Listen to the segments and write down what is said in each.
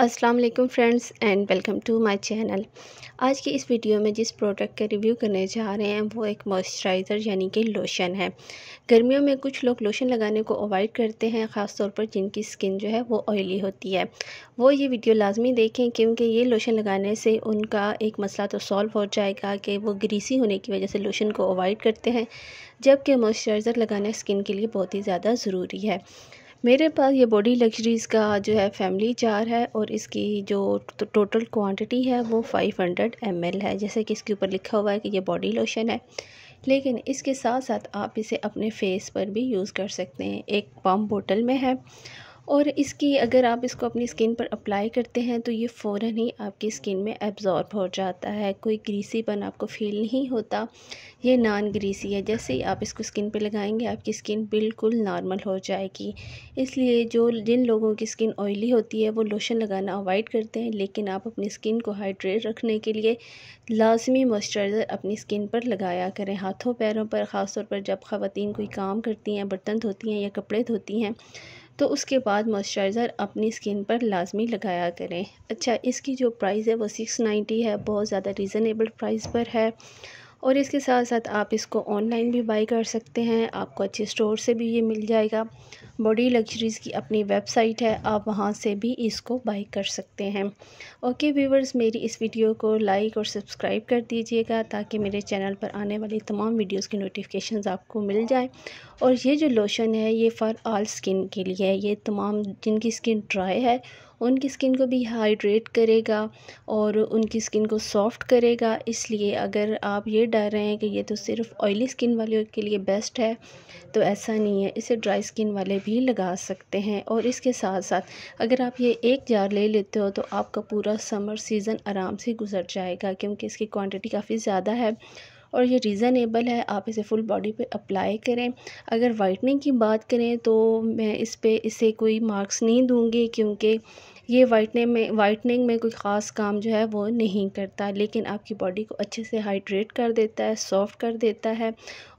अस्सलाम वालेकुम friends and welcome to my channel आज की इस वीडियो में जिस प्रोडक्ट का रिव्यू करने जा रहे हैं वो एक मॉइस्चराइज़र यानी कि लोशन है गर्मियों में कुछ लोग लोशन लगाने को अवॉइड करते हैं ख़ास तौर पर जिनकी स्किन जो है वो ऑयली होती है वो ये वीडियो लाजमी देखें क्योंकि ये लोशन लगाने से उनका एक मसला तो सॉल्व हो जाएगा कि वो ग्रीसी होने की वजह से लोशन को अवॉइड करते हैं जबकि मॉइस्चराइज़र लगाना स्किन के लिए बहुत ही ज़्यादा ज़रूरी है मेरे पास ये बॉडी लग्जरीज़ का जो है फैमिली जार है और इसकी जो टोटल क्वांटिटी है वो 500 हंड्रेड है जैसे कि इसके ऊपर लिखा हुआ है कि ये बॉडी लोशन है लेकिन इसके साथ साथ आप इसे अपने फेस पर भी यूज़ कर सकते हैं एक पम्प बोटल में है और इसकी अगर आप इसको अपनी स्किन पर अप्लाई करते हैं तो ये फ़ौर ही आपकी स्किन में एब्ज़ॉर्ब हो जाता है कोई ग्रीसीपन आपको फील नहीं होता ये नॉन ग्रीसी है जैसे ही आप इसको स्किन पर लगाएंगे आपकी स्किन बिल्कुल नॉर्मल हो जाएगी इसलिए जो जिन लोगों की स्किन ऑयली होती है वो लोशन लगाना अवॉइड करते हैं लेकिन आप अपनी स्किन को हाइड्रेट रखने के लिए लाजमी मॉइस्चराइज़र अपनी स्किन पर लगाया करें हाथों पैरों पर ख़ासतौर पर जब ख़वान कोई काम करती हैं बर्तन धोती हैं या कपड़े धोती हैं तो उसके बाद मॉइस्चराइज़र अपनी स्किन पर लाजमी लगाया करें अच्छा इसकी जो प्राइस है वो सिक्स नाइन्टी है बहुत ज़्यादा रीज़नेबल प्राइस पर है और इसके साथ साथ आप इसको ऑनलाइन भी बाई कर सकते हैं आपको अच्छे स्टोर से भी ये मिल जाएगा बॉडी लग्जरीज़ की अपनी वेबसाइट है आप वहाँ से भी इसको बाई कर सकते हैं ओके व्यूवर्स मेरी इस वीडियो को लाइक और सब्सक्राइब कर दीजिएगा ताकि मेरे चैनल पर आने वाली तमाम वीडियोज़ की नोटिफिकेशन आपको मिल जाए और ये जो लोशन है ये फॉर ऑल स्किन के लिए है ये तमाम जिनकी स्किन ड्राई है उनकी स्किन को भी हाइड्रेट करेगा और उनकी स्किन को सॉफ्ट करेगा इसलिए अगर आप ये डर रहे हैं कि ये तो सिर्फ ऑयली स्किन वालों के लिए बेस्ट है तो ऐसा नहीं है इसे ड्राई स्किन वाले भी भी लगा सकते हैं और इसके साथ साथ अगर आप ये एक जार ले लेते हो तो आपका पूरा समर सीज़न आराम से गुजर जाएगा क्योंकि इसकी क्वांटिटी काफ़ी ज़्यादा है और ये रीज़नेबल है आप इसे फुल बॉडी पे अप्लाई करें अगर वाइटनिंग की बात करें तो मैं इस पर इसे कोई मार्क्स नहीं दूँगी क्योंकि ये वाइटनिंग में वाइटनिंग में कोई ख़ास काम जो है वो नहीं करता लेकिन आपकी बॉडी को अच्छे से हाइड्रेट कर देता है सॉफ्ट कर देता है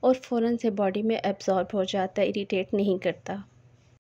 और फ़ौर से बॉडी में एब्ज़ॉर्ब हो जाता है इरीटेट नहीं करता